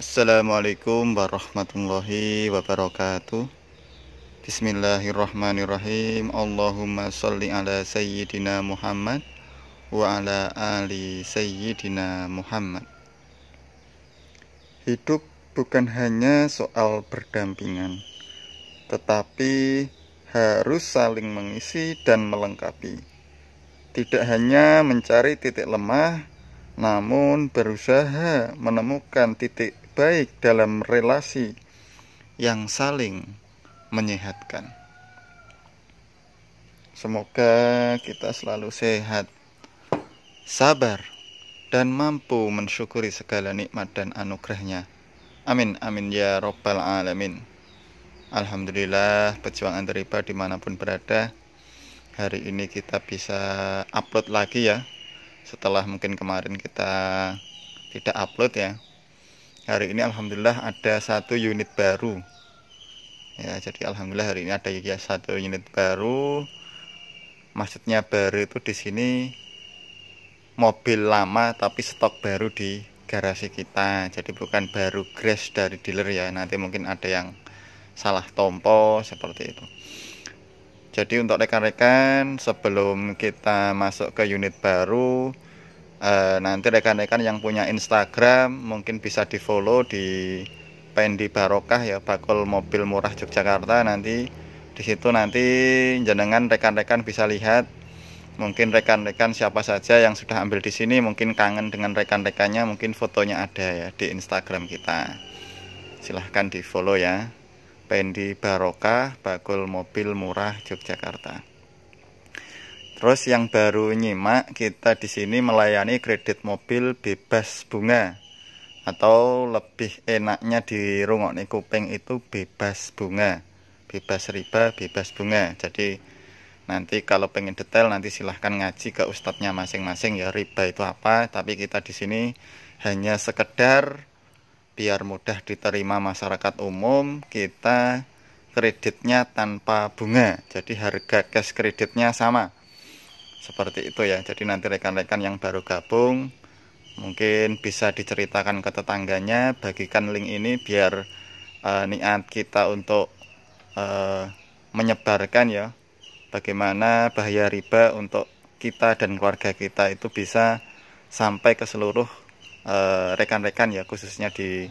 Assalamualaikum warahmatullahi wabarakatuh Bismillahirrahmanirrahim Allahumma salli ala sayyidina Muhammad Wa ala ali sayyidina Muhammad Hidup bukan hanya soal berdampingan Tetapi harus saling mengisi dan melengkapi Tidak hanya mencari titik lemah namun berusaha menemukan titik baik dalam relasi yang saling menyehatkan. Semoga kita selalu sehat, sabar, dan mampu mensyukuri segala nikmat dan anugerahnya. Amin, amin ya robbal alamin. Alhamdulillah pejuang antariba dimanapun berada. Hari ini kita bisa upload lagi ya. Setelah mungkin kemarin kita tidak upload ya hari ini alhamdulillah ada satu unit baru ya jadi alhamdulillah hari ini ada ya satu unit baru maksudnya baru itu di sini mobil lama tapi stok baru di garasi kita jadi bukan baru grace dari dealer ya nanti mungkin ada yang salah tompo seperti itu jadi untuk rekan-rekan sebelum kita masuk ke unit baru Eh, nah, nanti rekan-rekan yang punya Instagram mungkin bisa di follow di Pendi Barokah ya bakul mobil murah Yogyakarta nanti di situ nanti jenengan rekan-rekan bisa lihat mungkin rekan-rekan siapa saja yang sudah ambil di sini mungkin kangen dengan rekan-rekannya mungkin fotonya ada ya di Instagram kita silahkan di follow ya Pendi Barokah bakul mobil murah Yogyakarta Terus yang baru nyimak kita di sini melayani kredit mobil bebas bunga atau lebih enaknya di nih kuping itu bebas bunga, bebas riba, bebas bunga. Jadi nanti kalau pengen detail nanti silahkan ngaji ke ustadznya masing-masing ya riba itu apa. Tapi kita di sini hanya sekedar biar mudah diterima masyarakat umum kita kreditnya tanpa bunga jadi harga cash kreditnya sama seperti itu ya jadi nanti rekan-rekan yang baru gabung mungkin bisa diceritakan ke tetangganya bagikan link ini biar uh, niat kita untuk uh, menyebarkan ya bagaimana bahaya riba untuk kita dan keluarga kita itu bisa sampai ke seluruh eh, rekan-rekan uh, ya khususnya di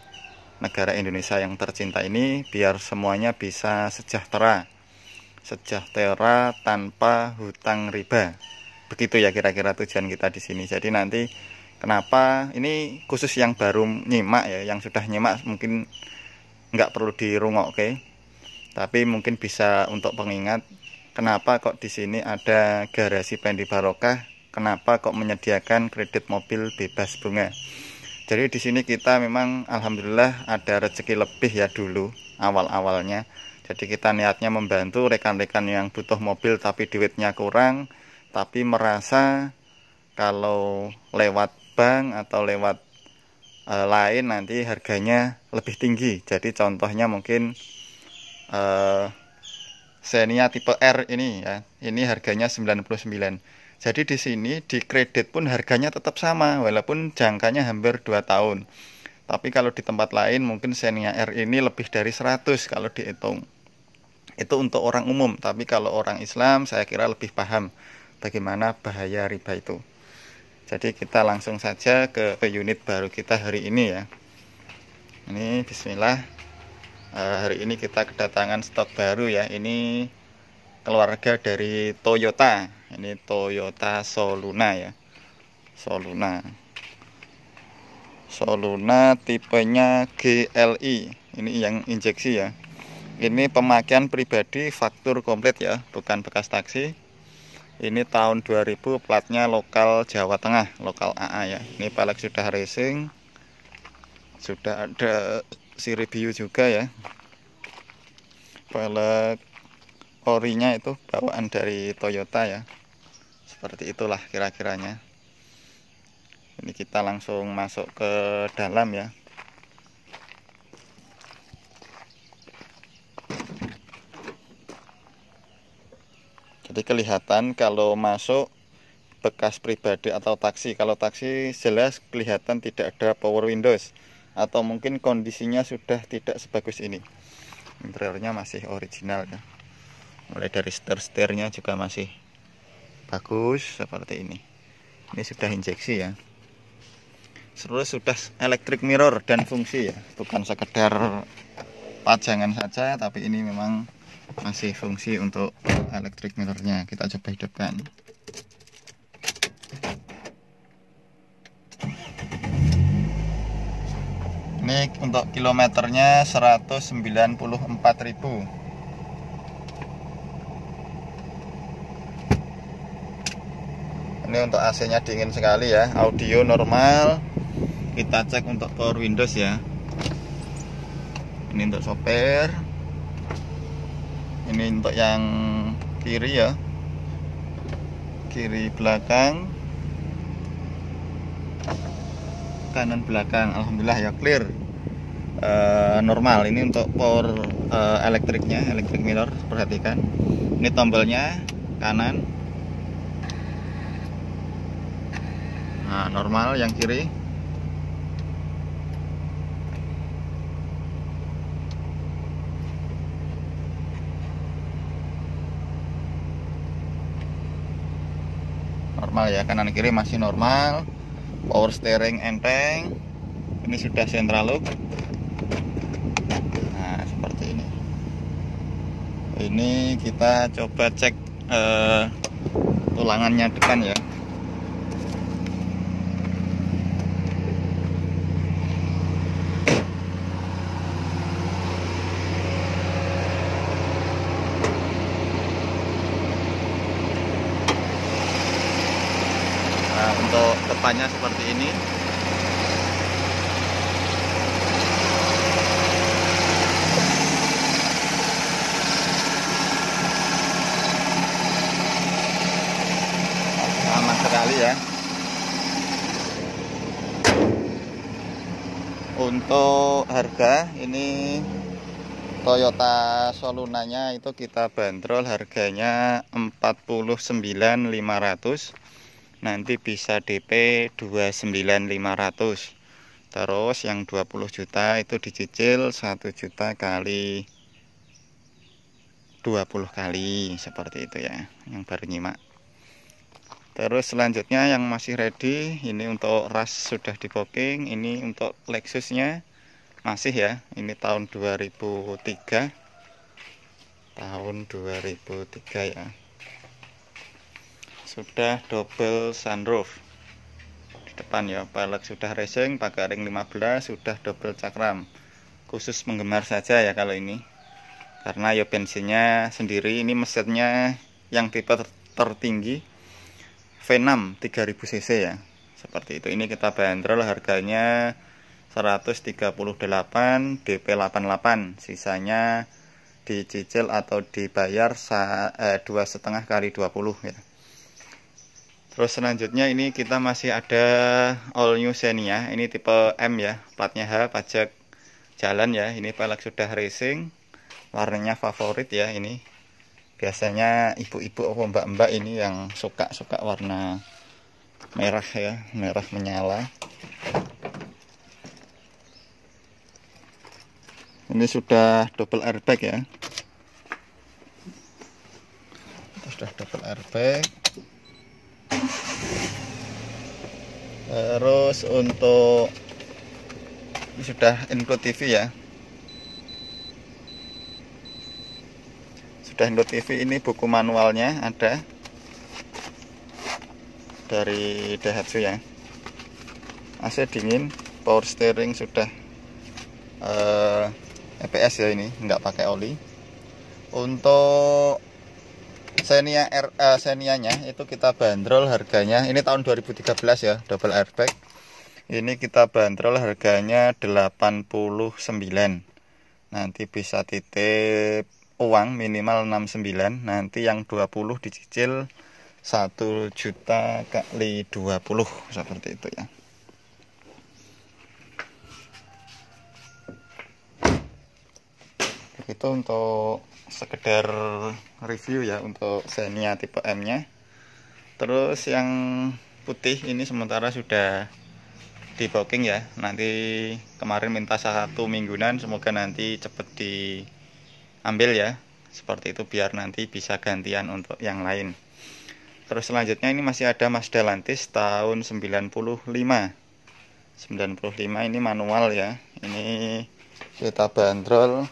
negara Indonesia yang tercinta ini biar semuanya bisa sejahtera sejahtera tanpa hutang riba begitu ya kira-kira tujuan kita di sini jadi nanti kenapa ini khusus yang baru nyimak ya yang sudah nyimak mungkin nggak perlu dirungok oke okay? tapi mungkin bisa untuk pengingat kenapa kok di sini ada garasi pendi barokah kenapa kok menyediakan kredit mobil bebas bunga jadi di sini kita memang alhamdulillah ada rezeki lebih ya dulu awal-awalnya jadi kita niatnya membantu rekan-rekan yang butuh mobil tapi duitnya kurang tapi merasa kalau lewat bank atau lewat e, lain nanti harganya lebih tinggi jadi contohnya mungkin e, Xenia tipe R ini ya ini harganya 99 jadi di sini di kredit pun harganya tetap sama walaupun jangkanya hampir 2 tahun tapi kalau di tempat lain mungkin Xenia R ini lebih dari 100 kalau dihitung itu untuk orang umum tapi kalau orang Islam saya kira lebih paham bagaimana bahaya riba itu. Jadi kita langsung saja ke, unit baru kita hari ini ya. Ini bismillah eh, hari ini kita kedatangan stok baru ya. Ini keluarga dari Toyota. Ini Toyota Soluna ya. Soluna. Soluna tipenya GLI. Ini yang injeksi ya. Ini pemakaian pribadi faktur komplit ya, bukan bekas taksi ini tahun 2000 platnya lokal Jawa Tengah lokal AA ya ini pelek sudah racing sudah ada si review juga ya pelek orinya itu bawaan dari Toyota ya seperti itulah kira-kiranya ini kita langsung masuk ke dalam ya Jadi kelihatan kalau masuk bekas pribadi atau taksi. Kalau taksi jelas kelihatan tidak ada power windows atau mungkin kondisinya sudah tidak sebagus ini. Interiornya masih original ya. Mulai dari setir-setirnya juga masih bagus seperti ini. Ini sudah injeksi ya seluruh sudah electric mirror dan fungsi ya bukan sekedar pajangan saja tapi ini memang masih fungsi untuk elektrik mirrornya kita coba hidupkan ini untuk kilometernya 194.000 ini untuk AC nya dingin sekali ya audio normal kita cek untuk power windows ya ini untuk sopir ini untuk yang kiri ya kiri belakang kanan belakang Alhamdulillah ya clear uh, normal ini untuk power uh, elektriknya elektrik mirror perhatikan ini tombolnya kanan nah normal yang kiri normal ya kanan kiri masih normal power steering enteng ini sudah central look nah seperti ini ini kita coba cek eh, tulangannya depan ya depannya seperti ini aman sekali ya untuk harga ini Toyota Solunanya itu kita bandrol harganya 49.500 nanti bisa DP 29500 terus yang 20 juta itu dicicil 1 juta kali 20 kali seperti itu ya yang baru nyimak terus selanjutnya yang masih ready ini untuk ras sudah di booking ini untuk Lexusnya masih ya ini tahun 2003 tahun 2003 ya sudah double sunroof di depan ya pilot sudah racing pakai ring 15 sudah double cakram khusus menggemar saja ya kalau ini karena ya bensinnya sendiri ini mesinnya yang tipe tertinggi V6 3000 cc ya seperti itu ini kita bandrol harganya 138 DP 88 sisanya dicicil atau dibayar eh, dua setengah kali 20 ya Terus selanjutnya ini kita masih ada all new Xenia, ini tipe M ya, platnya H, pajak jalan ya. Ini pelek sudah racing, warnanya favorit ya ini. Biasanya ibu-ibu atau mbak-mbak ini yang suka-suka warna merah ya, merah menyala. Ini sudah double airbag ya. Sudah double airbag. terus untuk ini sudah include TV ya sudah include TV ini buku manualnya ada dari Daihatsu ya AC dingin power steering sudah EPS eh, e ya ini nggak pakai oli untuk Xenia R, uh, Xenia-nya itu kita bandrol harganya ini tahun 2013 ya double airbag ini kita bandrol harganya 89 nanti bisa titip uang minimal 69 nanti yang 20 dicicil 1 juta kali 20 seperti itu ya itu untuk sekedar review ya untuk Xenia tipe M nya terus yang putih ini sementara sudah di booking ya nanti kemarin minta satu mingguan semoga nanti cepet diambil ya seperti itu biar nanti bisa gantian untuk yang lain terus selanjutnya ini masih ada Mazda Lantis tahun 95 95 ini manual ya ini kita bandrol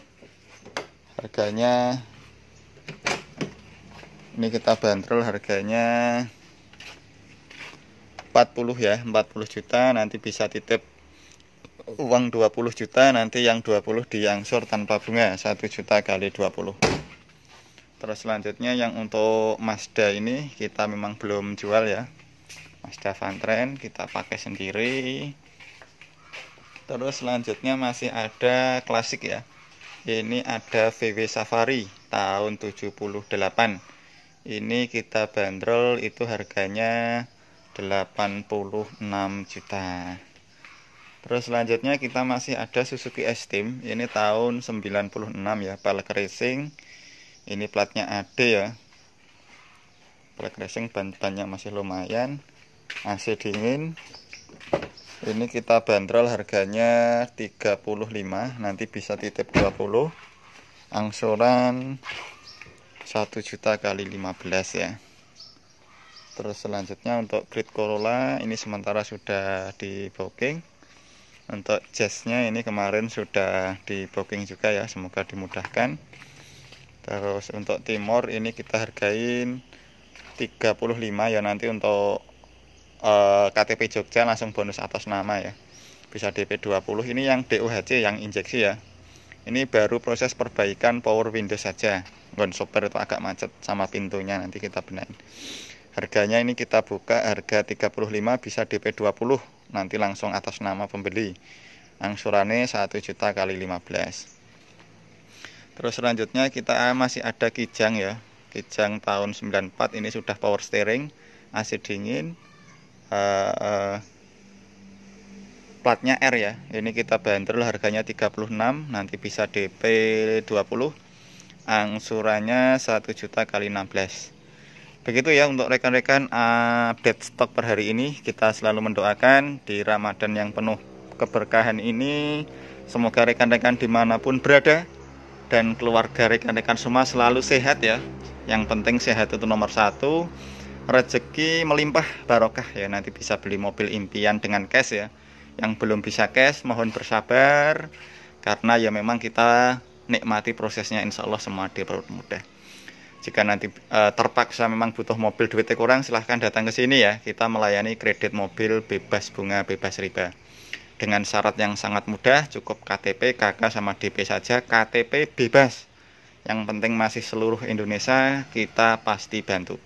harganya ini kita bantrol harganya 40 ya 40 juta nanti bisa titip uang 20 juta nanti yang 20 diangsur tanpa bunga 1 juta kali 20 terus selanjutnya yang untuk Mazda ini kita memang belum jual ya Mazda Vantren kita pakai sendiri terus selanjutnya masih ada klasik ya ini ada VW Safari tahun 78 ini kita bandrol itu harganya 86 juta terus selanjutnya kita masih ada Suzuki Esteem. ini tahun 96 ya Palek Racing ini platnya AD ya Palek Racing ban banyak masih lumayan AC dingin ini kita bandrol harganya 35 nanti bisa titip 20 angsuran 1 juta kali 15 ya terus selanjutnya untuk grid Corolla ini sementara sudah di booking untuk jazznya ini kemarin sudah di booking juga ya semoga dimudahkan terus untuk timor ini kita hargain 35 ya nanti untuk Eh, KTP Jogja langsung bonus atas nama ya bisa DP 20 ini yang DOHC yang injeksi ya ini baru proses perbaikan power window saja gon sopir itu agak macet sama pintunya nanti kita benahin harganya ini kita buka harga 35 bisa DP 20 nanti langsung atas nama pembeli angsurannya 1 juta kali 15 terus selanjutnya kita ah, masih ada kijang ya kijang tahun 94 ini sudah power steering AC dingin uh, uh, platnya R ya ini kita bandrol harganya 36 nanti bisa DP 20 angsurannya 1 juta kali 16 begitu ya untuk rekan-rekan eh, update stok per hari ini kita selalu mendoakan di Ramadan yang penuh keberkahan ini semoga rekan-rekan dimanapun berada dan keluarga rekan-rekan semua selalu sehat ya yang penting sehat itu nomor satu rezeki melimpah barokah ya nanti bisa beli mobil impian dengan cash ya yang belum bisa cash mohon bersabar karena ya memang kita nikmati prosesnya insya Allah semua dipermudah jika nanti e, terpaksa memang butuh mobil duitnya kurang silahkan datang ke sini ya kita melayani kredit mobil bebas bunga bebas riba dengan syarat yang sangat mudah cukup KTP KK sama DP saja KTP bebas yang penting masih seluruh Indonesia kita pasti bantu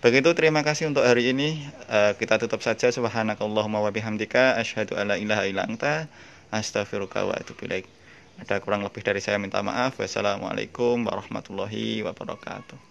Begitu terima kasih untuk hari ini. Uh, kita tutup saja subhanakallahumma wa bihamdika asyhadu alla ilaha illa anta astaghfiruka wa atubu Ada kurang lebih dari saya minta maaf. Wassalamualaikum warahmatullahi wabarakatuh.